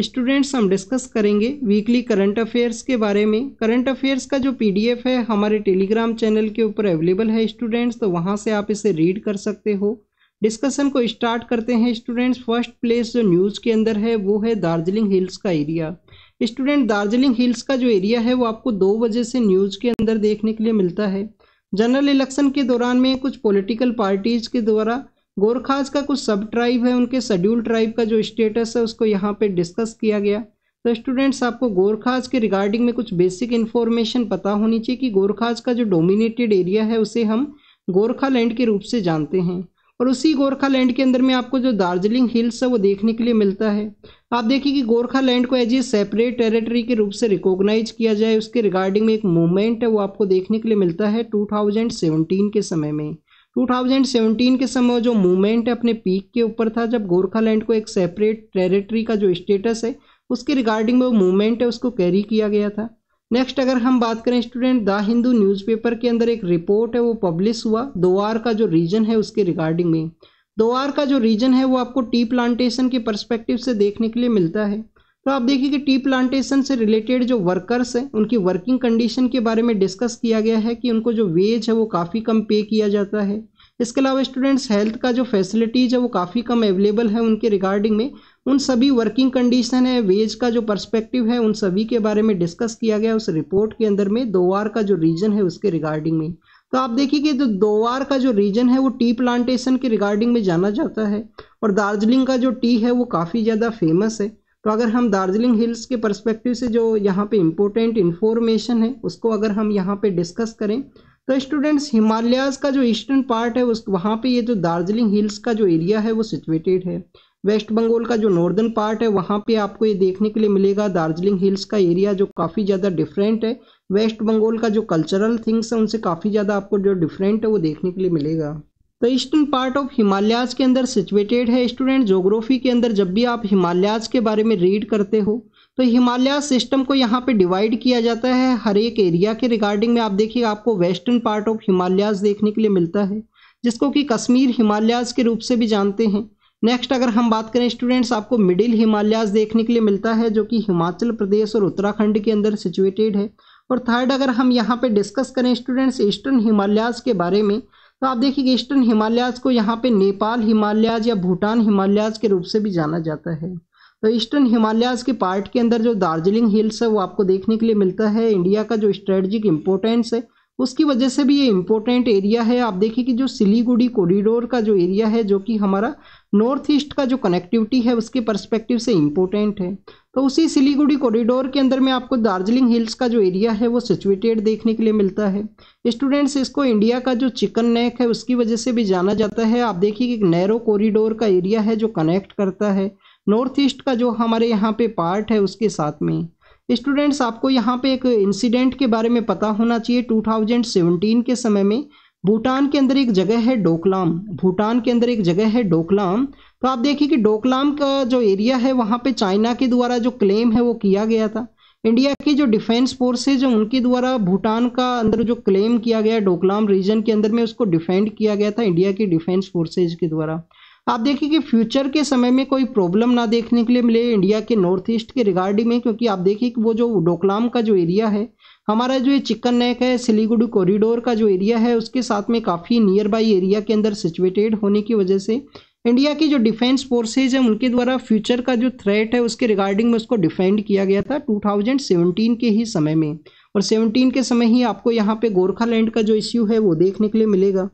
students हम discuss करेंगे weekly current affairs के बारे में करंट अफेयर्स का जो पीडीएफ है हमारे टेलीग्राम चैनल के ऊपर अवेलेबल है स्टूडेंट्स तो वहाँ से आप इसे रीड कर सकते हो डिस्कशन को स्टार्ट करते हैं स्टूडेंट्स फर्स्ट प्लेस जो न्यूज़ के अंदर है वो है दार्जिलिंग हिल्स का एरिया स्टूडेंट दार्जिलिंग हिल्स का जो एरिया है वो आपको दो बजे से न्यूज़ के अंदर देखने के लिए मिलता है जनरल इलेक्शन के दौरान में कुछ पॉलिटिकल पार्टीज़ के द्वारा गोरखाज का कुछ सब ट्राइब है उनके शेड्यूल ट्राइब का जो स्टेटस है उसको यहाँ पे डिस्कस किया गया तो स्टूडेंट्स आपको गोरखाज के रिगार्डिंग में कुछ बेसिक इन्फॉर्मेशन पता होनी चाहिए कि गोरखाज का जो डोमिनेटेड एरिया है उसे हम गोरखालैंड के रूप से जानते हैं और उसी गोरखालैंड के अंदर में आपको जो दार्जिलिंग हिल्स है वो देखने के लिए मिलता है आप देखिए कि गोरखालैंड को एज ए सेपरेट टेरिटरी के रूप से रिकॉग्नाइज किया जाए उसके रिगार्डिंग में एक मूवमेंट है वो आपको देखने के लिए मिलता है 2017 के समय में 2017 के समय जो मूवमेंट है अपने पीक के ऊपर था जब गोरखालैंड को एक सेपरेट टेरिटरी का जो स्टेटस है उसके रिगार्डिंग वो मूवमेंट है उसको कैरी किया गया था नेक्स्ट अगर हम बात करें स्टूडेंट द हिंदू न्यूज़पेपर के अंदर एक रिपोर्ट है वो पब्लिश हुआ दोआर का जो रीजन है उसके रिगार्डिंग में दोआर का जो रीजन है वो आपको टी प्लांटेशन के परस्पेक्टिव से देखने के लिए मिलता है तो आप देखिए कि टी प्लांटेशन से रिलेटेड जो वर्कर्स हैं उनकी वर्किंग कंडीशन के बारे में डिस्कस किया गया है कि उनको जो वेज है वो काफ़ी कम पे किया जाता है इसके अलावा स्टूडेंट्स हेल्थ का जो फैसिलिटीज़ है वो काफ़ी कम अवेलेबल है उनके रिगार्डिंग में उन सभी वर्किंग कंडीशन है वेज का जो पर्सपेक्टिव है उन सभी के बारे में डिस्कस किया गया उस रिपोर्ट के अंदर में दोवार का जो रीजन है उसके रिगार्डिंग में तो आप देखिए कि जो दोवार का जो रीजन है वो टी प्लांटेशन के रिगार्डिंग में जाना जाता है और दार्जिलिंग का जो टी है वो काफ़ी ज़्यादा फेमस है तो अगर हम दार्जिलिंग हिल्स के परस्पेक्टिव से जो यहाँ पे इम्पोर्टेंट इन्फॉर्मेशन है उसको अगर हम यहाँ पे डिस्कस करें तो स्टूडेंट्स हिमालयाज का जो ईस्टर्न पार्ट है उस वहाँ पे ये जो दार्जिलिंग हिल्स का जो एरिया है वो सिचुएटेड है वेस्ट बंगाल का जो नॉर्दर्न पार्ट है वहाँ पे आपको ये देखने के लिए मिलेगा दार्जिलिंग हिल्स का एरिया जो काफ़ी ज़्यादा डिफरेंट है वेस्ट बंगाल का जो कल्चरल थिंग्स है उनसे काफ़ी ज़्यादा आपको जो डिफरेंट है वो देखने के लिए मिलेगा तो ईस्टर्न पार्ट ऑफ हिमालयाज के अंदर सिचुएटेड है स्टूडेंट जोग्राफी के अंदर जब भी आप हिमालयाज के बारे में रीड करते हो तो हिमालयाज सिस्टम को यहाँ पे डिवाइड किया जाता है हर एक एरिया के रिगार्डिंग में आप देखिए आपको वेस्टर्न पार्ट ऑफ हिमालयाज देखने के लिए मिलता है जिसको कि कश्मीर हिमालयाज के रूप से भी जानते हैं नेक्स्ट अगर हम बात करें स्टूडेंट्स आपको मिडिल हिमालयाज देखने के लिए मिलता है जो कि हिमाचल प्रदेश और उत्तराखंड के अंदर सिचुएटेड है और थर्ड अगर हम यहाँ पे डिस्कस करें स्टूडेंट्स ईस्टर्न हिमालयाज के बारे में तो आप देखिए ईस्टर्न हिमालयाज को यहाँ पे नेपाल हिमालयाज या भूटान हिमालयाज के रूप से भी जाना जाता है तो ईस्टर्न हिमालयाज के पार्ट के अंदर जो दार्जिलिंग हिल्स है वो आपको देखने के लिए मिलता है इंडिया का जो स्ट्रेटजिक इम्पोर्टेंस है उसकी वजह से भी ये इम्पोर्टेंट एरिया है आप देखिए कि जो सिलीगुड़ी कॉरिडोर का जो एरिया है जो कि हमारा नॉर्थ ईस्ट का जो कनेक्टिविटी है उसके परस्पेक्टिव से इम्पोर्टेंट है तो उसी सिलीगुड़ी कॉरिडोर के अंदर में आपको दार्जिलिंग हिल्स का जो एरिया है वो सिचुएटेड देखने के लिए मिलता है स्टूडेंट्स इसको इंडिया का जो चिकन नेक है उसकी वजह से भी जाना जाता है आप देखिए कि एक नैरो कॉरिडोर का एरिया है जो कनेक्ट करता है नॉर्थ ईस्ट का जो हमारे यहाँ पे पार्ट है उसके साथ में स्टूडेंट्स आपको यहाँ पे एक इंसिडेंट के बारे में पता होना चाहिए 2017 के समय में भूटान के अंदर एक जगह है डोकलाम भूटान के अंदर एक जगह है डोकलाम तो आप देखिए कि डोकलाम का जो एरिया है वहाँ पे चाइना के द्वारा जो क्लेम है वो किया गया था इंडिया की जो डिफेंस फोर्सेज है उनके द्वारा भूटान का अंदर जो क्लेम किया गया डोकलाम रीजन के अंदर में उसको डिफेंड किया गया था इंडिया की डिफेंस फोर्सेज के द्वारा आप देखिए कि फ्यूचर के समय में कोई प्रॉब्लम ना देखने के लिए मिले इंडिया के नॉर्थ ईस्ट के रिगार्डिंग में क्योंकि आप देखिए कि वो जो डोकलाम का जो एरिया है हमारा जो ये चिकन नेक है सिलीगुड़ी कॉरिडोर का जो एरिया है उसके साथ में काफ़ी नियर बाई एरिया के अंदर सिचुएटेड होने की वजह से इंडिया की जो डिफेंस फोर्सेज हैं उनके द्वारा फ्यूचर का जो थ्रेट है उसके रिगार्डिंग में उसको डिफेंड किया गया था 2017 के ही समय में और 17 के समय ही आपको यहाँ पे गोरखालैंड का जो इश्यू है वो देखने के लिए मिलेगा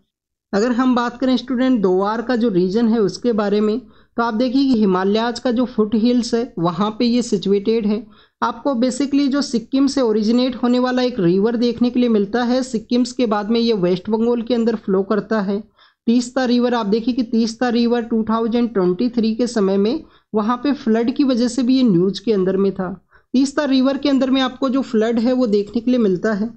अगर हम बात करें स्टूडेंट दोवार का जो रीजन है उसके बारे में तो आप देखिए कि हिमालयाज का जो फुट हिल्स है वहाँ पे ये सिचुएटेड है आपको बेसिकली जो सिक्किम से ओरिजिनेट होने वाला एक रिवर देखने के लिए मिलता है सिक्किम्स के बाद में ये वेस्ट बंगाल के अंदर फ्लो करता है तीस्ता रिवर आप देखिए कि तीस्ता रिवर 2023 के समय में वहाँ पे फ्लड की वजह से भी ये न्यूज के अंदर में था तीस्ता रिवर के अंदर में आपको जो फ्लड है वो देखने के लिए मिलता है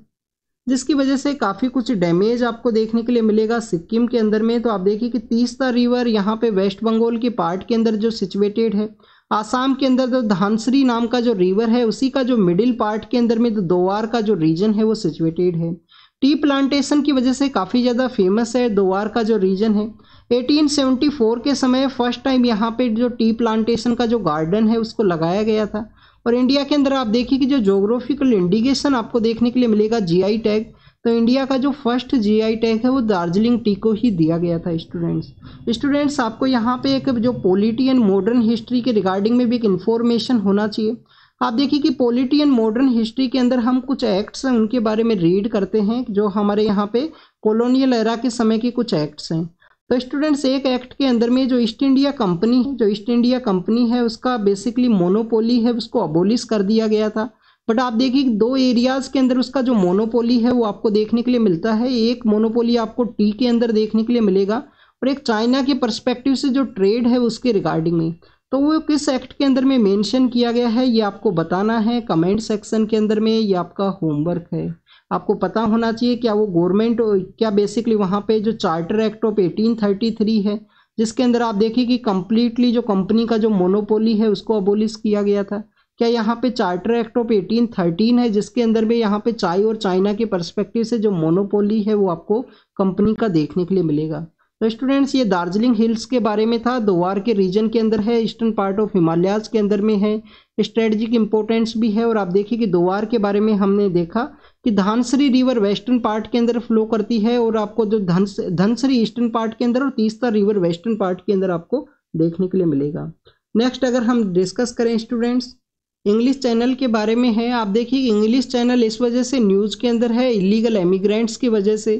जिसकी वजह से काफ़ी कुछ डैमेज आपको देखने के लिए मिलेगा सिक्किम के अंदर में तो आप देखिए कि तीसता रिवर यहाँ पे वेस्ट बंगाल के पार्ट के अंदर जो सिचुएटेड है आसाम के अंदर जो तो धानसरी नाम का जो रिवर है उसी का जो मिडिल पार्ट के अंदर में जो दोवार का जो रीजन है वो सिचुएटेड है टी प्लांटेशन की वजह से काफ़ी ज़्यादा फेमस है दोवार का जो रीजन है 1874 के समय फर्स्ट टाइम यहाँ पे जो टी प्लांटेशन का जो गार्डन है उसको लगाया गया था और इंडिया के अंदर आप देखिए कि जो जोग्राफिकल इंडिकेशन आपको देखने के लिए मिलेगा जी टैग तो इंडिया का जो फर्स्ट जीआई टैग है वो दार्जिलिंग टी को ही दिया गया था स्टूडेंट्स स्टूडेंट्स आपको यहाँ पे एक जो पोलिटी एंड मॉडर्न हिस्ट्री के रिगार्डिंग में भी एक इन्फॉर्मेशन होना चाहिए आप देखिए कि पोलिटी एंड मॉडर्न हिस्ट्री के अंदर हम कुछ एक्ट्स हैं उनके बारे में रीड करते हैं जो हमारे यहाँ पे कॉलोनियल एरा के समय के कुछ एक्ट्स हैं तो स्टूडेंट्स एक एक्ट के अंदर में जो ईस्ट इंडिया कंपनी है जो ईस्ट इंडिया कंपनी है उसका बेसिकली मोनोपोली है उसको अबोलिश कर दिया गया था बट आप देखिए दो एरियाज के अंदर उसका जो मोनोपोली है वो आपको देखने के लिए मिलता है एक मोनोपोली आपको टी के अंदर देखने के लिए मिलेगा और एक चाइना के परस्पेक्टिव से जो ट्रेड है उसके रिगार्डिंग में तो वो किस एक्ट के अंदर में मेंशन किया गया है ये आपको बताना है कमेंट सेक्शन के अंदर में ये आपका होमवर्क है आपको पता होना चाहिए क्या वो गवर्नमेंट क्या बेसिकली वहाँ पे जो चार्टर एक्ट ऑफ थ्री है जिसके अंदर आप देखिए कि कम्प्लीटली जो कंपनी का जो मोनोपोली है उसको अबोलिश किया गया था क्या यहाँ पे चार्टर एक्ट ऑफ थर्टीन है जिसके अंदर में यहाँ पे चाय और चाइना के परस्पेक्टिव से जो मोनोपोली है वो आपको कंपनी का देखने के लिए मिलेगा तो स्टूडेंट्स ये दार्जिलिंग हिल्स के बारे में था दोवार के रीजन के अंदर है ईस्टर्न पार्ट ऑफ हिमालयाज के अंदर में है स्ट्रेटजिक इंपॉर्टेंस भी है और आप देखिए कि दोवार के बारे में हमने देखा कि धनसरी रिवर वेस्टर्न पार्ट के अंदर फ्लो करती है और आपको जो धनस धनसरी ईस्टर्न पार्ट के अंदर और तीसरा रिवर वेस्टर्न पार्ट के अंदर आपको देखने के लिए मिलेगा नेक्स्ट अगर हम डिस्कस करें स्टूडेंट्स इंग्लिश चैनल के बारे में है आप देखिए इंग्लिश चैनल इस वजह से न्यूज़ के अंदर है इलीगल एमिग्रेंट्स की वजह से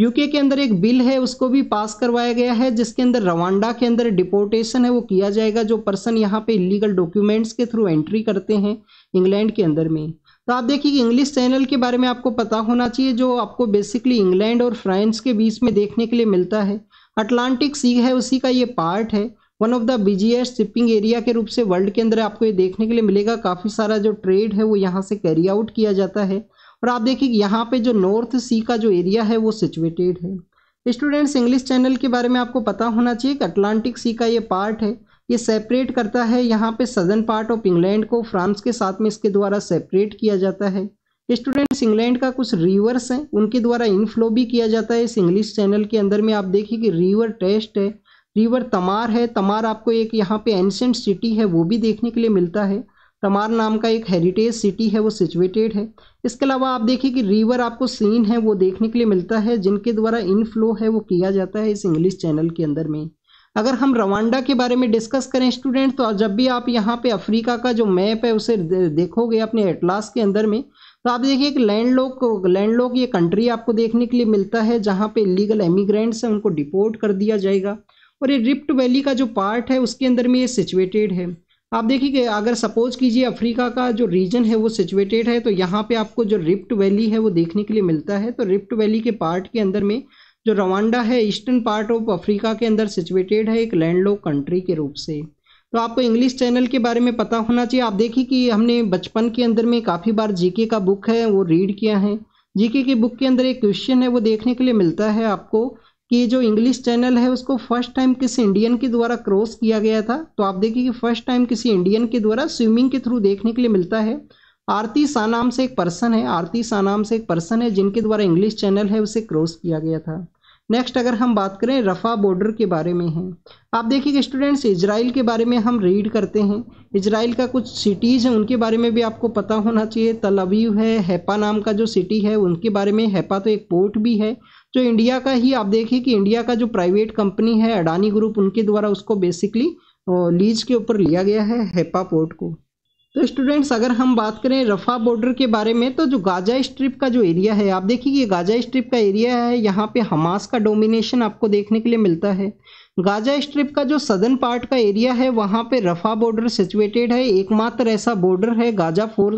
यूके के अंदर एक बिल है उसको भी पास करवाया गया है जिसके अंदर रवांडा के अंदर डिपोर्टेशन है वो किया जाएगा जो पर्सन यहाँ पे इलीगल डॉक्यूमेंट्स के थ्रू एंट्री करते हैं इंग्लैंड के अंदर में तो आप देखिए कि इंग्लिश चैनल के बारे में आपको पता होना चाहिए जो आपको बेसिकली इंग्लैंड और फ्रांस के बीच में देखने के लिए मिलता है अटलांटिक सी है उसी का ये पार्ट है one of the busiest shipping area के रूप से वर्ल्ड के अंदर आपको ये देखने के लिए मिलेगा काफ़ी सारा जो ट्रेड है वो यहाँ से कैरी आउट किया जाता है और आप देखिए यहाँ पे जो नॉर्थ सी का जो एरिया है वो सिचुएटेड है स्टूडेंट्स इंग्लिश चैनल के बारे में आपको पता होना चाहिए कि अटलांटिक सी का ये पार्ट है ये सेपरेट करता है यहाँ पे सदर्न पार्ट ऑफ इंग्लैंड को फ्रांस के साथ में इसके द्वारा सेपरेट किया जाता है स्टूडेंट्स इंग्लैंड का कुछ रिवर्स हैं उनके द्वारा इनफ्लो भी किया जाता है इस इंग्लिश चैनल के अंदर में आप देखिए कि रिवर टेस्ट है रिवर तमार है तमार आपको एक यहाँ पे एंशेंट सिटी है वो भी देखने के लिए मिलता है तमार नाम का एक हेरिटेज सिटी है वो सिचुएटेड है इसके अलावा आप देखिए कि रिवर आपको सीन है वो देखने के लिए मिलता है जिनके द्वारा इनफ्लो है वो किया जाता है इस इंग्लिश चैनल के अंदर में अगर हम रवांडा के बारे में डिस्कस करें स्टूडेंट तो जब भी आप यहाँ पे अफ्रीका का जो मैप है उसे देखोगे अपने एटलास के अंदर में तो आप देखिए कि लैंडलॉक लैंडलॉक ये कंट्री आपको देखने के लिए मिलता है जहाँ पे इलीगल एमिग्रेंट्स हैं उनको डिपोर्ट कर दिया जाएगा और ये रिप्ट वैली का जो पार्ट है उसके अंदर में ये सिचुएटेड है आप देखिए कि अगर सपोज कीजिए अफ्रीका का जो रीजन है वो सिचुएटेड है तो यहाँ पे आपको जो रिप्ट वैली है वो देखने के लिए मिलता है तो रिप्ट वैली के पार्ट के अंदर में जो रवांडा है ईस्टर्न पार्ट ऑफ अफ्रीका के अंदर सिचुएटेड है एक लैंडलॉक कंट्री के रूप से तो आपको इंग्लिश चैनल के बारे में पता होना चाहिए आप देखिए कि हमने बचपन के अंदर में काफ़ी बार जीके का बुक है वो रीड किया है जीके की बुक के अंदर एक क्वेश्चन है वो देखने के लिए मिलता है आपको कि जो इंग्लिश चैनल है उसको फर्स्ट टाइम किसी इंडियन के द्वारा क्रॉस किया गया था तो आप देखिए कि फर्स्ट टाइम किसी इंडियन के द्वारा स्विमिंग के थ्रू देखने के लिए मिलता है आरती सा नाम से एक पर्सन है आरती सा नाम से एक पर्सन है जिनके द्वारा इंग्लिश चैनल है उसे क्रॉस किया गया था नेक्स्ट अगर हम बात करें रफ़ा बॉर्डर के बारे में है आप देखिए कि स्टूडेंट्स इसराइल के बारे में हम रीड करते हैं इसराइल का कुछ सिटीज़ हैं उनके बारे में भी आपको पता होना चाहिए तलबीव है हैपा नाम का जो सिटी है उनके बारे में हैपा तो एक पोर्ट भी है जो तो इंडिया का ही आप देखिए कि इंडिया का जो प्राइवेट कंपनी है अडानी ग्रुप उनके द्वारा उसको बेसिकली लीज के ऊपर लिया गया है हैपा पोर्ट को तो स्टूडेंट्स अगर हम बात करें रफ़ा बॉर्डर के बारे में तो जो गाजा स्ट्रिप का जो एरिया है आप देखिए ये गाजा स्ट्रिप का एरिया है यहाँ पे हमास का डोमिनेशन आपको देखने के लिए मिलता है गाजा स्ट्रिप का जो सदर्न पार्ट का एरिया है वहाँ पे रफ़ा बॉर्डर सिचुएटेड है एकमात्र ऐसा बॉर्डर है गाजा फोर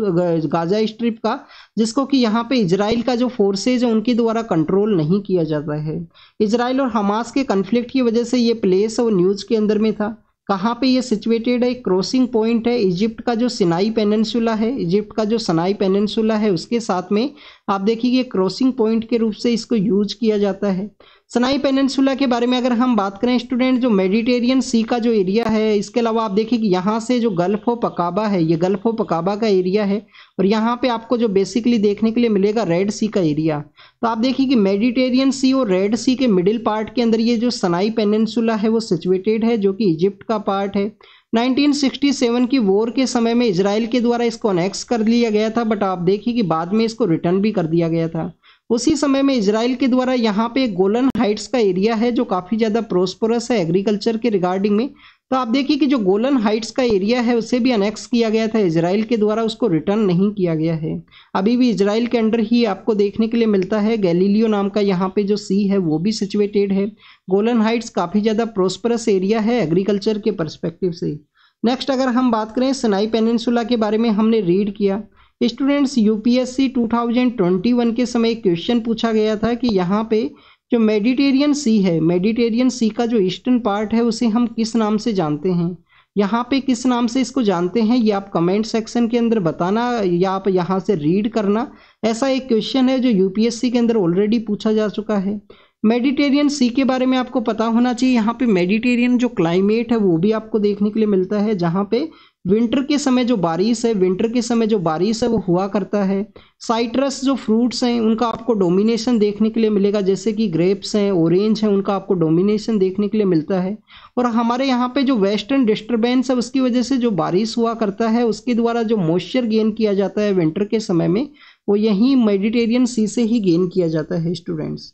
गाजा स्ट्रिप का जिसको कि यहाँ पे इजराइल का जो फोर्सेज है उनके द्वारा कंट्रोल नहीं किया जाता है इज़राइल और हमास के कन्फ्लिक्ट की वजह से ये प्लेस और न्यूज़ के अंदर में था कहाँ पे ये सिचुएटेड है क्रॉसिंग पॉइंट है इजिप्ट का जो सिनाई पेनन्सुला है इजिप्ट का जो सनाई पेनन्सुला है उसके साथ में आप देखिए क्रॉसिंग पॉइंट के रूप से इसको यूज किया जाता है सनाई पेनसुला के बारे में अगर हम बात करें स्टूडेंट जो मेडिटेरियन सी का जो एरिया है इसके अलावा आप देखिए कि यहाँ से जो गल्फ ऑफ पकाबा है ये गल्फ ऑफ पकाबा का एरिया है और यहाँ पे आपको जो बेसिकली देखने के लिए मिलेगा रेड सी का एरिया तो आप देखिए कि मेडिटेरियन सी और रेड सी के मिडिल पार्ट के अंदर ये जो सनाई पेनन्सुला है वो सिचुएटेड है जो कि इजिप्ट का पार्ट है 1967 की वॉर के समय में इसराइल के द्वारा इसको अनेक्स कर लिया गया था बट आप देखिए कि बाद में इसको रिटर्न भी कर दिया गया था उसी समय में इसराइल के द्वारा यहाँ पे गोलन हाइट्स का एरिया है जो काफ़ी ज़्यादा प्रोस्पोरस है एग्रीकल्चर के रिगार्डिंग में तो आप देखिए कि जो गोलन हाइट्स का एरिया है उसे भी अनेक्स किया गया था इसराइल के द्वारा उसको रिटर्न नहीं किया गया है अभी भी इसराइल के अंडर ही आपको देखने के लिए मिलता है गैलीलियो नाम का यहाँ पे जो सी है वो भी सिचुएटेड है गोलन हाइट्स काफ़ी ज़्यादा प्रोस्परस एरिया है एग्रीकल्चर के परस्पेक्टिव से नेक्स्ट अगर हम बात करें सनाई पेनसुला के बारे में हमने रीड किया स्टूडेंट्स यूपीएससी 2021 के समय क्वेश्चन पूछा गया था कि यहाँ पे जो मेडिटेरियन सी है मेडिटेरियन सी का जो ईस्टर्न पार्ट है उसे हम किस नाम से जानते हैं यहाँ पे किस नाम से इसको जानते हैं ये आप कमेंट सेक्शन के अंदर बताना या आप यहाँ से रीड करना ऐसा एक क्वेश्चन है जो यूपीएससी के अंदर ऑलरेडी पूछा जा चुका है मेडिटेरियन सी के बारे में आपको पता होना चाहिए यहाँ पे मेडिटेरियन जो क्लाइमेट है वो भी आपको देखने के लिए मिलता है जहाँ पे विंटर के समय जो बारिश है विंटर के समय जो बारिश है वो हुआ करता है साइट्रस जो फ्रूट्स हैं उनका आपको डोमिनेशन देखने के लिए मिलेगा जैसे कि ग्रेप्स हैं ऑरेंज हैं उनका आपको डोमिनेशन देखने के लिए मिलता है और हमारे यहाँ पे जो वेस्टर्न डिस्टर्बेंस है उसकी वजह से जो बारिश हुआ करता है उसके द्वारा जो मॉइस्चर गेन किया जाता है विंटर के समय में वो यहीं मेडिटेरियन सी से ही गेन किया जाता है स्टूडेंट्स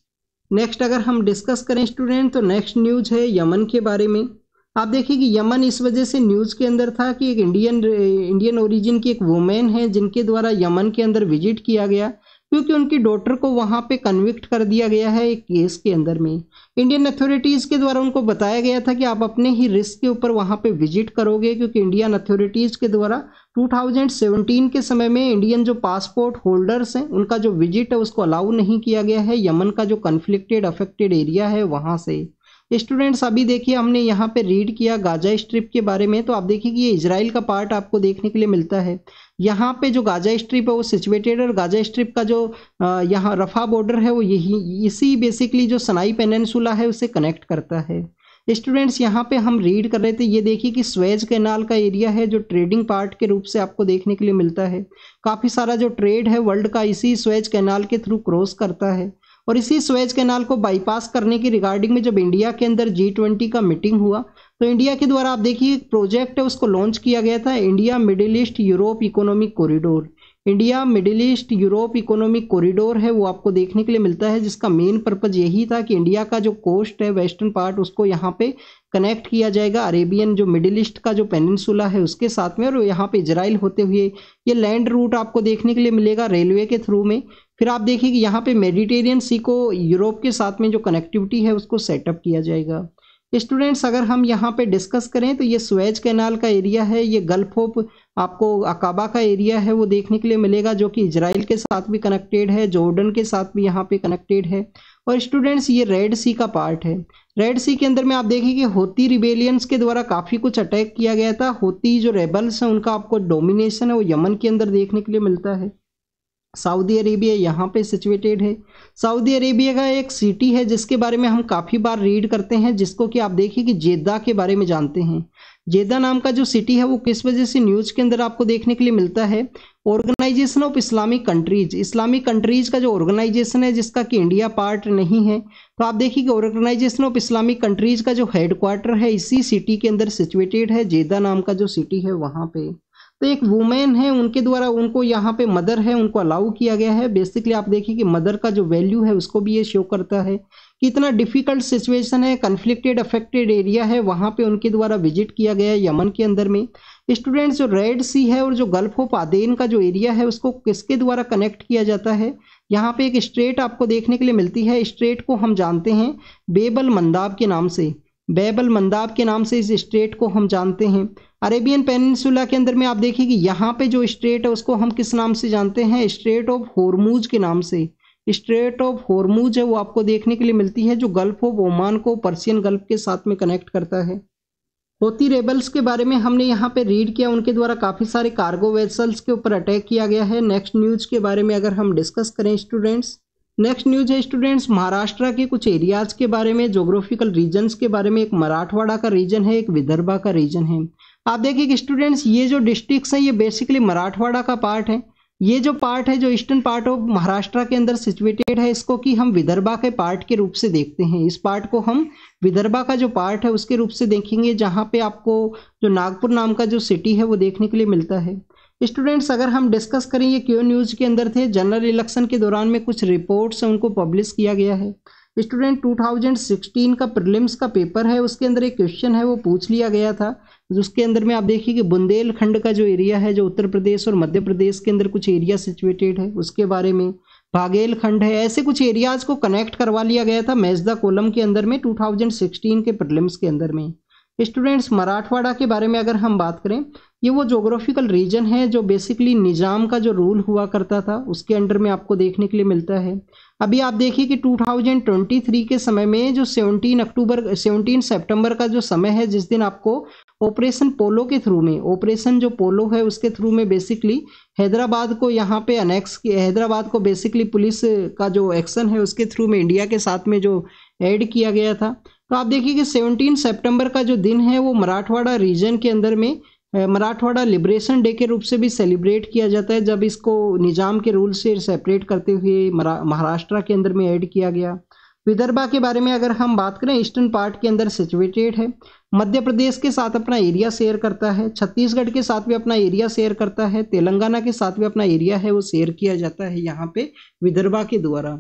नेक्स्ट अगर हम डिस्कस करें स्टूडेंट तो नेक्स्ट न्यूज है यमन के बारे में आप देखिए कि यमन इस वजह से न्यूज़ के अंदर था कि एक इंडियन इंडियन ओरिजिन की एक वुमेन है जिनके द्वारा यमन के अंदर विजिट किया गया क्योंकि उनकी डॉटर को वहाँ पे कन्विक्ट कर दिया गया है एक केस के अंदर में इंडियन अथॉरिटीज़ के द्वारा उनको बताया गया था कि आप अपने ही रिस्क के ऊपर वहाँ पे विजिट करोगे क्योंकि इंडियन अथॉरिटीज़ के द्वारा 2017 के समय में इंडियन जो पासपोर्ट होल्डर्स हैं उनका जो विजिट है उसको अलाउ नहीं किया गया है यमन का जो कन्फ्लिक्टेड अफेक्टेड एरिया है वहाँ से स्टूडेंट्स अभी देखिए हमने यहाँ पे रीड किया गाजा स्ट्रिप के बारे में तो आप देखिए कि ये इसराइल का पार्ट आपको देखने के लिए मिलता है यहाँ पे जो गाजा स्ट्रिप है वो सिचुएटेड और गाजा स्ट्रिप का जो यहाँ रफा बॉर्डर है वो यही इसी बेसिकली जो सनाई पेनसुला है उसे कनेक्ट करता है स्टूडेंट्स यहाँ पे हम रीड कर रहे थे ये देखिए कि स्वेज कैनाल का एरिया है जो ट्रेडिंग पार्ट के रूप से आपको देखने के लिए मिलता है काफ़ी सारा जो ट्रेड है वर्ल्ड का इसी स्वेज कैनाल के थ्रू क्रॉस करता है और इसी स्वेज कैनाल को बाईपास करने की रिगार्डिंग में जब इंडिया के अंदर जी ट्वेंटी का मीटिंग हुआ तो इंडिया के द्वारा आप देखिए एक प्रोजेक्ट है उसको लॉन्च किया गया था India Middle East Europe economic corridor India Middle East Europe economic corridor है वो आपको देखने के लिए मिलता है जिसका मेन पर्पज यही था कि इंडिया का जो कोस्ट है वेस्टर्न पार्ट उसको यहाँ पे कनेक्ट किया जाएगा अरेबियन जो मिडिल ईस्ट का जो पेनिनसुला है उसके साथ में और यहाँ पे इजराइल होते हुए ये लैंड रूट आपको देखने के लिए मिलेगा रेलवे के थ्रू में फिर आप देखिए कि यहाँ पे मेडिटेरियन सी को यूरोप के साथ में जो कनेक्टिविटी है उसको सेटअप किया जाएगा स्टूडेंट्स अगर हम यहाँ पे डिस्कस करें तो ये स्वेज कैनाल का एरिया है ये गल्फ ऑफ आपको अकाबा का एरिया है वो देखने के लिए मिलेगा जो कि इज़राइल के साथ भी कनेक्टेड है जॉर्डन के साथ भी यहाँ पे कनेक्टेड है और स्टूडेंट्स ये रेड सी का पार्ट है रेड सी के अंदर में आप देखेंगे होती रिबेलियंस के द्वारा काफ़ी कुछ अटैक किया गया था होती जो रेबल्स हैं उनका आपको डोमिनेशन है वो यमन के अंदर देखने के लिए मिलता है सऊदी अरेबिया यहाँ पे सिचुएटेड है सऊदी अरेबिया का एक सिटी है जिसके बारे में हम काफ़ी बार रीड करते हैं जिसको कि आप देखिए कि जेद्दा के बारे में जानते हैं जेदा नाम का जो सिटी है वो किस वजह से न्यूज़ के अंदर आपको देखने के लिए मिलता है organisation of Islamic countries Islamic countries का जो ऑर्गेनाइजेशन है जिसका कि इंडिया पार्ट नहीं है तो आप देखिए कि ऑर्गेनाइजेशन ऑफ इस्लामिक कंट्रीज का जो हेडक्वार्टर है इसी सिटी के अंदर सिचुएटेड है जेदा नाम का जो सिटी है वहाँ पे तो एक वुमेन है उनके द्वारा उनको यहाँ पे मदर है उनको अलाउ किया गया है बेसिकली आप देखिए कि मदर का जो वैल्यू है उसको भी ये शो करता है कि इतना डिफिकल्ट सिचुएशन है कन्फ्लिक्टेड अफेक्टेड एरिया है वहाँ पे उनके द्वारा विजिट किया गया है यमन के अंदर में स्टूडेंट्स जो रेड सी है और जो गल्फ ऑफ आदेन का जो एरिया है उसको किसके द्वारा कनेक्ट किया जाता है यहाँ पे एक स्ट्रेट आपको देखने के लिए मिलती है स्ट्रेट को हम जानते हैं बेबल मंदाब के नाम से बेबल मंदाब के नाम से इस स्ट्रेट को हम जानते हैं अरेबियन पेनसुला के अंदर में आप देखिए कि यहाँ पे जो स्ट्रेट है उसको हम किस नाम से जानते हैं स्ट्रेट ऑफ हॉर्मूज के नाम से स्ट्रेट ऑफ हॉर्मूज है वो आपको देखने के लिए मिलती है जो गल्फ ऑफ ओमान को पर्सियन गल्फ के साथ में कनेक्ट करता है होती रेबल्स के बारे में हमने यहाँ पे रीड किया उनके द्वारा काफ़ी सारे कार्गो वेसल्स के ऊपर अटैक किया गया है नेक्स्ट न्यूज़ के बारे में अगर हम डिस्कस करें स्टूडेंट्स नेक्स्ट न्यूज है स्टूडेंट्स महाराष्ट्र के कुछ एरियाज के बारे में जोग्राफिकल रीजन्स के बारे में एक मराठवाड़ा का रीजन है एक विदर्भा का रीजन है आप देखिए कि स्टूडेंट्स ये जो डिस्ट्रिक्ट हैं ये बेसिकली मराठवाड़ा का पार्ट है ये जो पार्ट है जो ईस्टर्न पार्ट ऑफ महाराष्ट्र के अंदर सिचुएटेड है इसको कि हम विदर्भा के पार्ट के रूप से देखते हैं इस पार्ट को हम विदर्भा का जो पार्ट है उसके रूप से देखेंगे जहाँ पे आपको जो नागपुर नाम का जो सिटी है वो देखने के लिए मिलता है स्टूडेंट्स अगर हम डिस्कस करें ये क्यों न्यूज़ के अंदर थे जनरल इलेक्शन के दौरान में कुछ रिपोर्ट्स उनको पब्लिश किया गया है स्टूडेंट 2016 का प्रिलिम्स का पेपर है उसके अंदर एक क्वेश्चन है वो पूछ लिया गया था उसके अंदर में आप देखिए कि बुंदेलखंड का जो एरिया है जो उत्तर प्रदेश और मध्य प्रदेश के अंदर कुछ एरिया सिचुएटेड है उसके बारे में भागेलखंड है ऐसे कुछ एरियाज को कनेक्ट करवा लिया गया था मैजदा कोलम के अंदर में 2016 के प्रिलिम्स के अंदर में स्टूडेंट्स मराठवाड़ा के बारे में अगर हम बात करें ये वो जोग्राफिकल रीजन है जो बेसिकली निज़ाम का जो रूल हुआ करता था उसके अंडर में आपको देखने के लिए मिलता है अभी आप देखिए कि 2023 के समय में जो 17 अक्टूबर 17 सितंबर का जो समय है जिस दिन आपको ऑपरेशन पोलो के थ्रू में ऑपरेशन जो पोलो है उसके थ्रू में बेसिकली हैदराबाद को यहाँ पे अनेक्स हैदराबाद को बेसिकली पुलिस का जो एक्शन है उसके थ्रू में इंडिया के साथ में जो ऐड किया गया था तो आप देखिए कि 17 सितंबर का जो दिन है वो मराठवाड़ा रीजन के अंदर में मराठवाड़ा लिबरेशन डे के रूप से भी सेलिब्रेट किया जाता है जब इसको निज़ाम के रूल से सेपरेट करते हुए महाराष्ट्र के अंदर में ऐड किया गया विदर्भा के बारे में अगर हम बात करें ईस्टर्न पार्ट के अंदर सिचुएटेड है मध्य प्रदेश के साथ अपना एरिया शेयर करता है छत्तीसगढ़ के साथ भी अपना एरिया शेयर करता है तेलंगाना के साथ भी अपना एरिया है वो शेयर किया जाता है यहाँ पे विदर्भा के द्वारा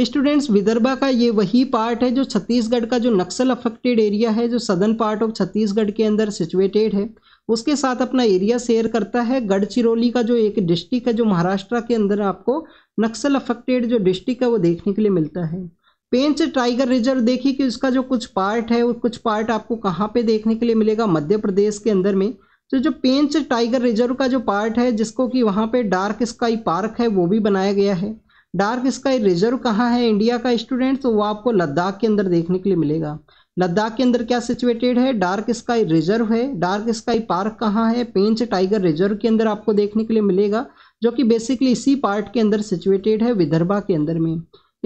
स्टूडेंट्स विदर्भा का ये वही पार्ट है जो छत्तीसगढ़ का जो नक्सल अफेक्टेड एरिया है जो सदर्न पार्ट ऑफ छत्तीसगढ़ के अंदर सिचुएटेड है उसके साथ अपना एरिया शेयर करता है गढ़चिरौली का जो एक डिस्ट्रिक्ट है जो महाराष्ट्र के अंदर आपको नक्सल अफेक्टेड जो डिस्ट्रिक्ट है वो देखने के लिए मिलता है पेंच टाइगर रिजर्व देखिए कि उसका जो कुछ पार्ट है वो कुछ पार्ट आपको कहाँ पे देखने के लिए मिलेगा मध्य प्रदेश के अंदर में तो जो पेंच टाइगर रिजर्व का जो पार्ट है जिसको कि वहाँ पे डार्क स्काई पार्क है वो भी बनाया गया है डार्क स्काई रिजर्व कहाँ है इंडिया का स्टूडेंट तो वो आपको लद्दाख के अंदर देखने के लिए मिलेगा लद्दाख के अंदर क्या सिचुएटेड है डार्क स्काई रिजर्व है डार्क स्काई पार्क कहाँ है पेंच टाइगर रिजर्व के अंदर आपको देखने के लिए मिलेगा जो कि बेसिकली इसी पार्ट के अंदर सिचुएटेड है विदर्भा के अंदर में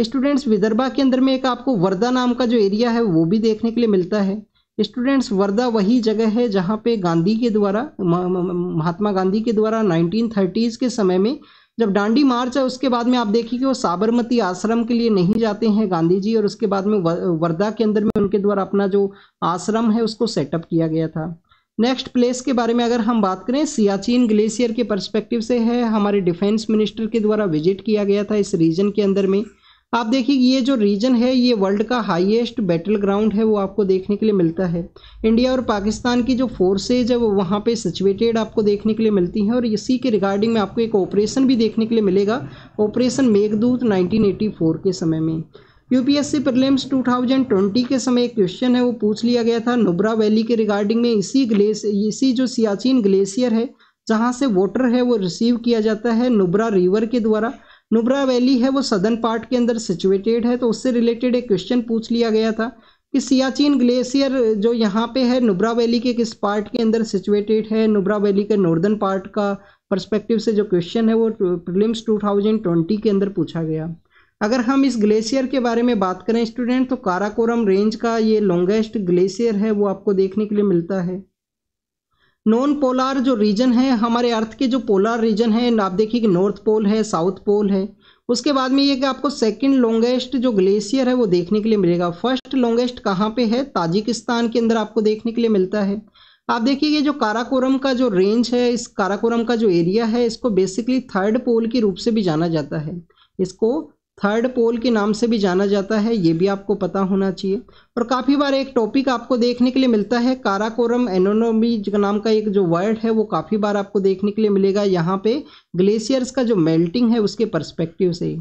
स्टूडेंट्स विदर्भा के अंदर में एक आपको वर्धा नाम का जो एरिया है वो भी देखने के लिए मिलता है स्टूडेंट्स वर्धा वही जगह है जहाँ पे गांधी के द्वारा महात्मा गांधी के द्वारा नाइनटीन के समय में जब डांडी मार्च है उसके बाद में आप देखिए कि वो साबरमती आश्रम के लिए नहीं जाते हैं गांधी जी और उसके बाद में वर्धा के अंदर में उनके द्वारा अपना जो आश्रम है उसको सेटअप किया गया था नेक्स्ट प्लेस के बारे में अगर हम बात करें सियाचिन ग्लेशियर के परस्पेक्टिव से है हमारे डिफेंस मिनिस्टर के द्वारा विजिट किया गया था इस रीजन के अंदर में आप देखिए ये जो रीजन है ये वर्ल्ड का हाईएस्ट बैटल ग्राउंड है वो आपको देखने के लिए मिलता है इंडिया और पाकिस्तान की जो फोर्सेज है वो वहाँ पे सिचुएटेड आपको देखने के लिए मिलती हैं और इसी के रिगार्डिंग में आपको एक ऑपरेशन भी देखने के लिए मिलेगा ऑपरेशन मेघदूत 1984 के समय में यूपीएससी थाउजेंड 2020 के समय एक क्वेश्चन है वो पूछ लिया गया था नुब्रा वैली के रिगार्डिंग में इसी ग्लेशियर इसी जो सियाचिन ग्लेशियर है जहाँ से वाटर है वो रिसीव किया जाता है नुब्रा रिवर के द्वारा नुब्रा वैली है वो सदर्न पार्ट के अंदर सिचुएटेड है तो उससे रिलेटेड एक क्वेश्चन पूछ लिया गया था कि सियाचिन ग्लेशियर जो यहाँ पे है नुब्रा वैली के किस पार्ट के अंदर सिचुएटेड है नुब्रा वैली के नॉर्दर्न पार्ट का परस्पेक्टिव से जो क्वेश्चन है वो प्रिलिम्स 2020 के अंदर पूछा गया अगर हम इस ग्लेशियर के बारे में बात करें स्टूडेंट तो काराकोरम रेंज का ये लॉन्गेस्ट ग्लेशियर है वो आपको देखने के लिए मिलता है नॉन पोलार जो रीजन है हमारे अर्थ के जो पोलार रीजन है आप देखिए कि नॉर्थ पोल है साउथ पोल है उसके बाद में ये कि आपको सेकंड लॉन्गेस्ट जो ग्लेशियर है वो देखने के लिए मिलेगा फर्स्ट लॉन्गेस्ट कहाँ पे है ताजिकिस्तान के अंदर आपको देखने के लिए मिलता है आप देखिए ये जो काराकोरम का जो रेंज है इस काराकोरम का जो एरिया है इसको बेसिकली थर्ड पोल के रूप से भी जाना जाता है इसको थर्ड पोल के नाम से भी जाना जाता है ये भी आपको पता होना चाहिए और काफ़ी बार एक टॉपिक आपको देखने के लिए मिलता है काराकोरम एनोनोमी नाम का एक जो वर्ड है वो काफ़ी बार आपको देखने के लिए मिलेगा यहाँ पे ग्लेशियर्स का जो मेल्टिंग है उसके परस्पेक्टिव से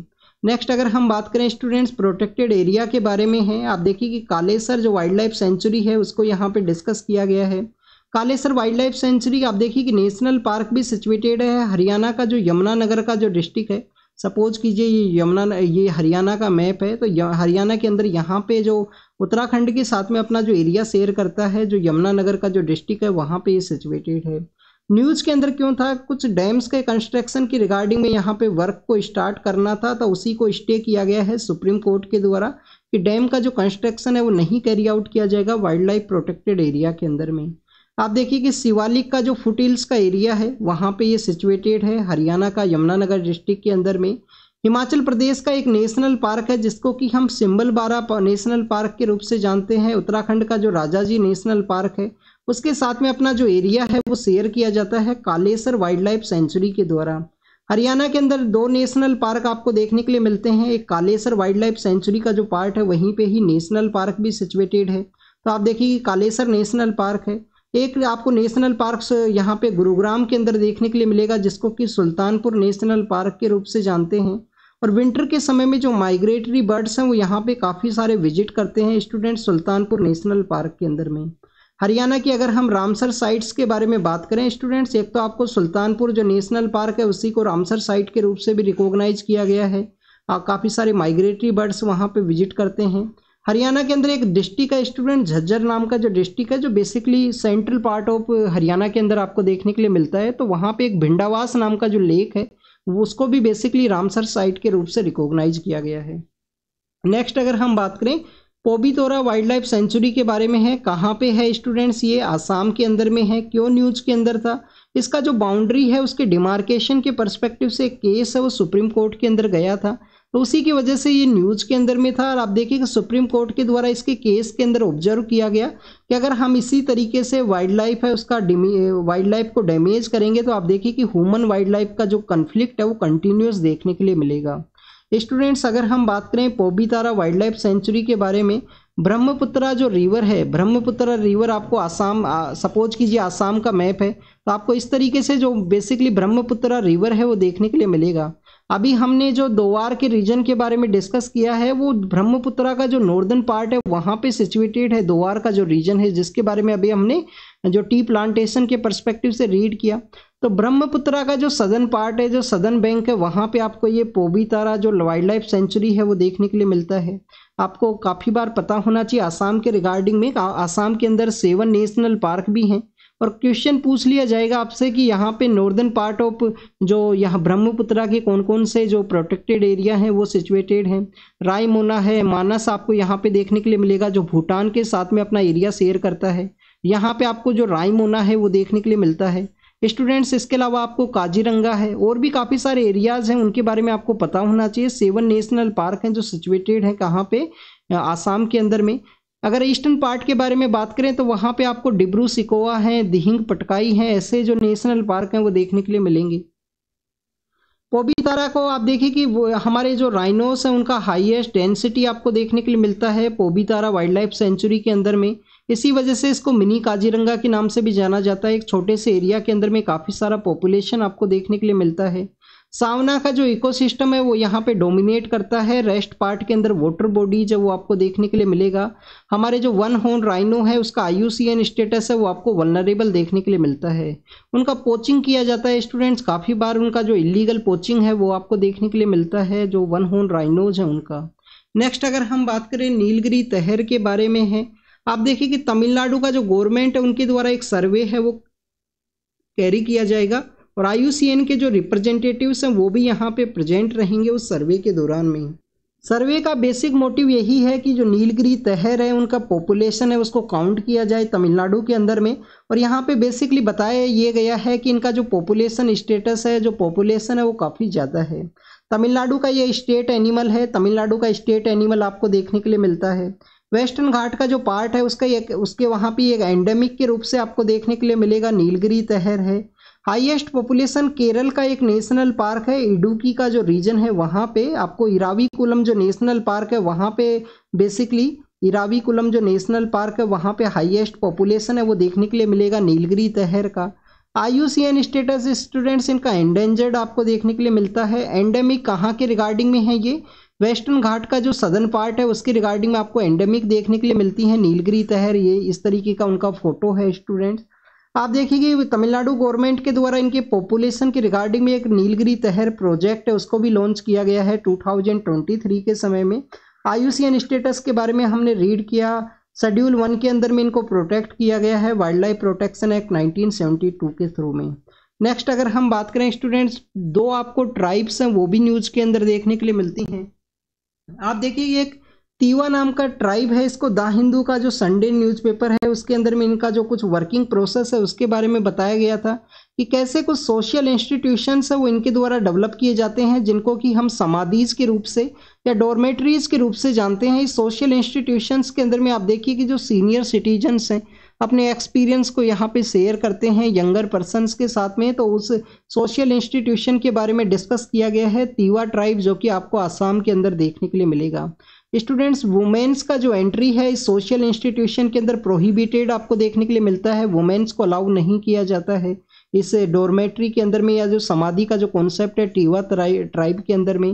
नेक्स्ट अगर हम बात करें स्टूडेंट्स प्रोटेक्टेड एरिया के बारे में है आप देखिए कि कालेसर जो वाइल्ड लाइफ सेंचुरी है उसको यहाँ पर डिस्कस किया गया है कालेसर वाइल्ड लाइफ सेंचुरी आप देखिए कि नेशनल पार्क भी सिचुएटेड है हरियाणा का जो यमुनानगर का जो डिस्ट्रिक्ट है सपोज कीजिए ये यमुना ये हरियाणा का मैप है तो हरियाणा के अंदर यहाँ पे जो उत्तराखंड के साथ में अपना जो एरिया शेयर करता है जो यमुनानगर का जो डिस्ट्रिक्ट है वहाँ पे ये सिचुएटेड है न्यूज़ के अंदर क्यों था कुछ डैम्स के कंस्ट्रक्शन की रिगार्डिंग में यहाँ पे वर्क को स्टार्ट करना था तो उसी को स्टे किया गया है सुप्रीम कोर्ट के द्वारा कि डैम का जो कंस्ट्रक्शन है वो नहीं कैरी आउट किया जाएगा वाइल्ड लाइफ प्रोटेक्टेड एरिया के अंदर में आप देखिए कि शिवालिक का जो फुट हिल्स का एरिया है वहाँ पे ये सिचुएटेड है हरियाणा का यमुनानगर डिस्ट्रिक्ट के अंदर में हिमाचल प्रदेश का एक नेशनल पार्क है जिसको कि हम सिम्बल बारा नेशनल पार्क के रूप से जानते हैं उत्तराखंड का जो राजा जी नेशनल पार्क है उसके साथ में अपना जो एरिया है वो शेयर किया जाता है कालेसर वाइल्ड लाइफ सेंचुरी के द्वारा हरियाणा के अंदर दो नेशनल पार्क आपको देखने के लिए मिलते हैं एक कालेसर वाइल्ड लाइफ सेंचुरी का जो पार्ट है वहीं पे ही नेशनल पार्क भी सिचुएटेड है तो आप देखिए कालेसर नेशनल पार्क है एक आपको नेशनल पार्क यहाँ पे गुरुग्राम के अंदर देखने के लिए मिलेगा जिसको कि सुल्तानपुर नेशनल पार्क के रूप से जानते हैं और विंटर के समय में जो माइग्रेटरी बर्ड्स हैं वो यहाँ पे काफ़ी सारे विजिट करते हैं स्टूडेंट सुल्तानपुर नेशनल पार्क के अंदर में हरियाणा की अगर हम रामसर साइट्स के बारे में बात करें स्टूडेंट्स एक तो आपको सुल्तानपुर जो नेशनल पार्क है उसी को रामसर साइट के रूप से भी रिकॉग्नाइज किया गया है काफ़ी सारे माइग्रेटरी बर्ड्स वहाँ पर विजिट करते हैं हरियाणा के अंदर एक डिस्ट्रिक्ट का स्टूडेंट झज्जर नाम का जो डिस्ट्रिक्ट है जो basically central part of Haryana के अंदर आपको देखने के लिए मिलता है तो वहाँ पे एक भिंडावास नाम का जो लेक है उसको भी बेसिकली रामसर साइट के रूप से रिकॉग्नाइज किया गया है नेक्स्ट अगर हम बात करें पोबीतोरा वाइल्ड लाइफ सेंचुरी के बारे में है कहाँ पे है स्टूडेंट्स ये आसाम के अंदर में है क्यों न्यूज के अंदर था इसका जो बाउंड्री है उसके डिमार्केशन के परस्पेक्टिव से केस है वो सुप्रीम कोर्ट के अंदर गया था तो उसी की वजह से ये न्यूज के अंदर में था और आप देखिए कि सुप्रीम कोर्ट के द्वारा इसके केस के अंदर ऑब्जर्व किया गया कि अगर हम इसी तरीके से वाइल्ड लाइफ है उसका वाइल्ड लाइफ को डैमेज करेंगे तो आप देखिए कि ह्यूमन वाइल्ड लाइफ का जो कन्फ्लिक्ट है वो कंटिन्यूस देखने के लिए मिलेगा स्टूडेंट्स अगर हम बात करें पोबीतारा वाइल्ड लाइफ सेंचुरी के बारे में ब्रह्मपुत्रा जो रिवर है ब्रह्मपुत्रा रिवर आपको आसाम सपोज कीजिए आसाम का मैप है तो आपको इस तरीके से जो बेसिकली ब्रह्मपुत्रा रिवर है वो देखने के लिए मिलेगा अभी हमने जो दोवार के रीजन के बारे में डिस्कस किया है वो ब्रह्मपुत्रा का जो नॉर्दर्न पार्ट है वहाँ पे सिचुएटेड है दोवार का जो रीजन है जिसके बारे में अभी हमने जो टी प्लांटेशन के परस्पेक्टिव से रीड किया तो ब्रह्मपुत्रा का जो सदन पार्ट है जो सदन बैंक है वहाँ पे आपको ये पोबीतारा जो वाइल्ड लाइफ सेंचुरी है वो देखने के लिए मिलता है आपको काफ़ी बार पता होना चाहिए आसाम के रिगार्डिंग में आसाम के अंदर सेवन नेशनल पार्क भी हैं और क्वेश्चन पूछ लिया जाएगा आपसे कि यहाँ पे नॉर्दर्न पार्ट ऑफ जो यहाँ ब्रह्मपुत्रा के कौन कौन से जो प्रोटेक्टेड एरिया हैं वो सिचुएटेड हैं रायमोना है मानस आपको यहाँ पे देखने के लिए मिलेगा जो भूटान के साथ में अपना एरिया शेयर करता है यहाँ पे आपको जो रायमोना है वो देखने के लिए मिलता है स्टूडेंट्स इसके अलावा आपको काजीरंगा है और भी काफ़ी सारे एरियाज़ हैं उनके बारे में आपको पता होना चाहिए सेवन नेशनल पार्क हैं जो सिचुएटेड हैं कहाँ पर आसाम के अंदर में अगर ईस्टर्न पार्ट के बारे में बात करें तो वहाँ पे आपको डिब्रू सिकोवा है दिहिंग पटकाई है ऐसे जो नेशनल पार्क हैं वो देखने के लिए मिलेंगे पोबी तारा को आप देखिए कि हमारे जो राइनोस हैं उनका हाईएस्ट डेंसिटी आपको देखने के लिए मिलता है Pobitora wildlife sanctuary के अंदर में इसी वजह से इसको मिनी काजीरंगा के नाम से भी जाना जाता है एक छोटे से एरिया के अंदर में काफ़ी सारा पॉपुलेशन आपको देखने के लिए मिलता है सावना का जो इकोसिस्टम है वो यहाँ पे डोमिनेट करता है रेस्ट पार्ट के अंदर वाटर बॉडीज है वो आपको देखने के लिए मिलेगा हमारे जो वन होन राइनो है उसका आईयूसीएन स्टेटस है वो आपको वनरेबल देखने के लिए मिलता है उनका पोचिंग किया जाता है स्टूडेंट्स काफ़ी बार उनका जो इलीगल पोचिंग है वो आपको देखने के लिए मिलता है जो वन होन राइनोज है उनका नेक्स्ट अगर हम बात करें नीलगिरी तहर के बारे में है आप देखिए कि तमिलनाडु का जो गवर्नमेंट है उनके द्वारा एक सर्वे है वो कैरी किया जाएगा और आई के जो रिप्रेजेंटेटिव्स हैं वो भी यहाँ पे प्रेजेंट रहेंगे उस सर्वे के दौरान में सर्वे का बेसिक मोटिव यही है कि जो नीलगिरी तहर है उनका पॉपुलेशन है उसको काउंट किया जाए तमिलनाडु के अंदर में और यहाँ पे बेसिकली बताया ये गया है कि इनका जो पॉपुलेशन स्टेटस है जो पॉपुलेशन है वो काफ़ी ज़्यादा है तमिलनाडु का ये स्टेट एनिमल है तमिलनाडु का स्टेट एनिमल आपको देखने के लिए मिलता है वेस्टर्न घाट का जो पार्ट है उसका एक उसके वहाँ पे एक एंडेमिक के रूप से आपको देखने के लिए मिलेगा नीलगिरी तहर है हाईएस्ट पॉपुलेशन केरल का एक नेशनल पार्क है इडुकी का जो रीजन है वहाँ पे आपको इरावी कुलम जो नेशनल पार्क है वहाँ पे बेसिकली इरावी कुलम जो नेशनल पार्क है वहाँ पे हाईएस्ट पॉपुलेशन है वो देखने के लिए मिलेगा नीलगिरी तहर का एन स्टेटस स्टूडेंट्स इनका एंडेंजर्ड आपको देखने के लिए मिलता है एंडेमिक कहाँ के रिगार्डिंग में है ये वेस्टर्न घाट का जो सदर्न पार्ट है उसके रिगार्डिंग में आपको एंडेमिक देखने के लिए मिलती है नीलगिरी तहर ये इस तरीके का उनका फोटो है स्टूडेंट्स आप देखिए तमिलनाडु गवर्नमेंट के द्वारा इनके पॉपुलेशन के रिगार्डिंग में एक नीलगिरी तहर प्रोजेक्ट है उसको भी लॉन्च किया गया है 2023 के समय में आयुषियन स्टेटस के बारे में हमने रीड किया शेड्यूल वन के अंदर में इनको प्रोटेक्ट किया गया है वाइल्ड लाइफ प्रोटेक्शन एक्ट 1972 के थ्रू में नेक्स्ट अगर हम बात करें स्टूडेंट्स दो आपको ट्राइब्स हैं वो भी न्यूज़ के अंदर देखने के लिए मिलती हैं आप देखिए एक तीवा नाम का ट्राइब है इसको द हिंदू का जो संडे न्यूज़पेपर है उसके अंदर में इनका जो कुछ वर्किंग प्रोसेस है उसके बारे में बताया गया था कि कैसे कुछ सोशल इंस्टीट्यूशंस है वो इनके द्वारा डेवलप किए जाते हैं जिनको कि हम समाधिज के रूप से या डोरमेटरीज के रूप से जानते हैं इस सोशल इंस्टीट्यूशंस के अंदर में आप देखिए कि जो सीनियर सिटीजन्स हैं अपने एक्सपीरियंस को यहाँ पे शेयर करते हैं यंगर पर्सनस के साथ में तो उस सोशल इंस्टीट्यूशन के बारे में डिस्कस किया गया है तीवा ट्राइब जो कि आपको आसाम के अंदर देखने के लिए मिलेगा स्टूडेंट्स वुमेन्स का जो एंट्री है इस सोशल इंस्टीट्यूशन के अंदर प्रोहिबिटेड आपको देखने के लिए मिलता है वुमेन्स को अलाउ नहीं किया जाता है इस डोरमेट्री के अंदर में या जो समाधि का जो कॉन्सेप्ट है टीवा ट्राइब के अंदर में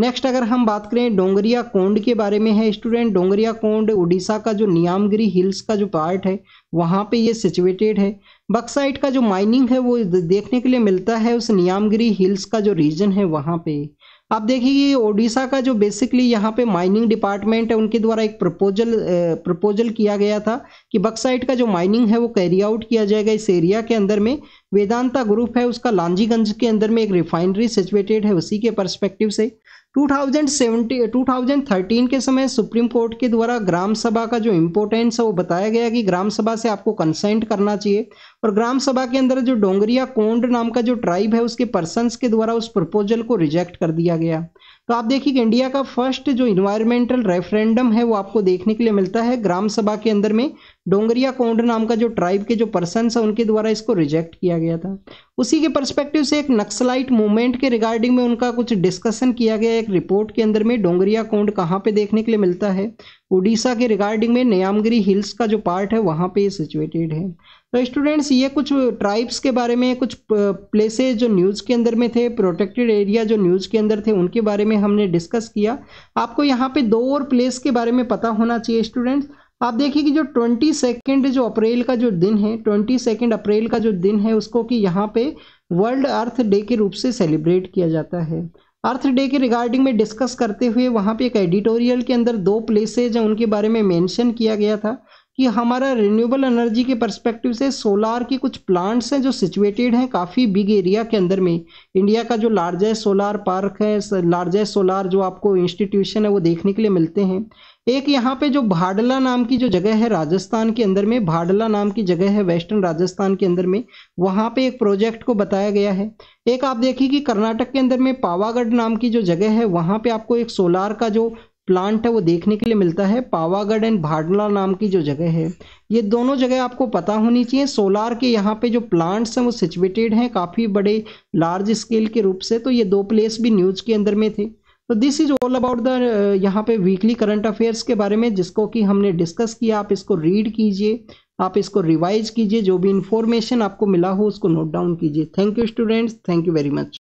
नेक्स्ट अगर हम बात करें डोंगरिया कोंड के बारे में है स्टूडेंट डोंगरिया कोंड उड़ीसा का जो नियामगिरी हिल्स का जो पार्ट है वहाँ पे ये सिचुएटेड है बक्साइट का जो माइनिंग है वो देखने के लिए मिलता है उस नियामगिरी हिल्स का जो रीजन है वहाँ पे आप देखिए ओडिशा का जो बेसिकली यहाँ पे माइनिंग डिपार्टमेंट है उनके द्वारा एक प्रपोजल प्रपोजल किया गया था कि बक्साइट का जो माइनिंग है वो कैरी आउट किया जाएगा इस एरिया के अंदर में वेदांता ग्रुप है उसका लांजीगंज के अंदर में एक रिफाइनरी सिचुएटेड है उसी के परस्पेक्टिव से 2070 2013 के समय सुप्रीम कोर्ट के द्वारा ग्राम सभा का जो इम्पोर्टेंस है वो बताया गया कि ग्राम सभा से आपको कंसेंट करना चाहिए और ग्राम सभा के अंदर जो डोंगरिया कोंड नाम का जो ट्राइब है उसके पर्सनस के द्वारा उस प्रपोजल को रिजेक्ट कर दिया गया तो आप देखिए इंडिया का फर्स्ट जो इन्वायरमेंटल रेफरेंडम है वो आपको देखने के लिए मिलता है ग्राम सभा के अंदर में डोंगरिया कोंड नाम का जो ट्राइब के जो पर्सन है उनके द्वारा इसको रिजेक्ट किया गया था उसी के परस्पेक्टिव से एक नक्सलाइट मूवमेंट के रिगार्डिंग में उनका कुछ डिस्कशन किया गया एक रिपोर्ट के अंदर में डोंगरिया कोंड कहाँ पे देखने के लिए मिलता है उड़ीसा के रिगार्डिंग में नयामगिरी हिल्स का जो पार्ट है वहाँ पे सिचुएटेड है तो स्टूडेंट्स ये कुछ ट्राइब्स के बारे में कुछ प्लेसेज जो न्यूज़ के अंदर में थे प्रोटेक्टेड एरिया जो न्यूज़ के अंदर थे उनके बारे में हमने डिस्कस किया आपको यहाँ पे दो और प्लेस के बारे में पता होना चाहिए स्टूडेंट्स आप देखिए कि जो ट्वेंटी सेकेंड जो अप्रैल का जो दिन है ट्वेंटी सेकेंड अप्रैल का जो दिन है उसको कि यहाँ पे वर्ल्ड अर्थ डे के रूप से सेलिब्रेट किया जाता है अर्थ डे के रिगार्डिंग में डिस्कस करते हुए वहाँ पे एक एडिटोरियल के अंदर दो प्लेसेज हैं उनके बारे में मेंशन किया गया था कि हमारा रिन्यूएबल एनर्जी के परस्पेक्टिव से सोलार की कुछ प्लांट्स हैं जो सिचुएटेड हैं काफ़ी बिग एरिया के अंदर में इंडिया का जो लार्जेस्ट सोलार पार्क है लार्जेस्ट सोलार जो आपको इंस्टीट्यूशन है वो देखने के लिए मिलते हैं एक यहाँ पे जो भाडला नाम की जो जगह है राजस्थान के अंदर में भाडला नाम की जगह है वेस्टर्न राजस्थान के अंदर में वहाँ पे एक प्रोजेक्ट को बताया गया है एक आप देखिए कि कर्नाटक के अंदर में पावागढ़ नाम की जो जगह है वहाँ पे आपको एक सोलार का जो प्लांट है वो देखने के लिए मिलता है पावागढ़ एंड भाडला नाम की जो जगह है ये दोनों जगह आपको पता होनी चाहिए सोलार के यहाँ पे जो प्लांट्स हैं वो सिचुएटेड हैं काफ़ी बड़े लार्ज स्केल के रूप से तो ये दो प्लेस भी न्यूज के अंदर में थे तो this is all about the यहाँ पे वीकली करंट अफेयर्स के बारे में जिसको कि हमने डिस्कस किया आप इसको रीड कीजिए आप इसको रिवाइज कीजिए जो भी इंफॉर्मेशन आपको मिला हो उसको नोट डाउन कीजिए thank you students thank you very much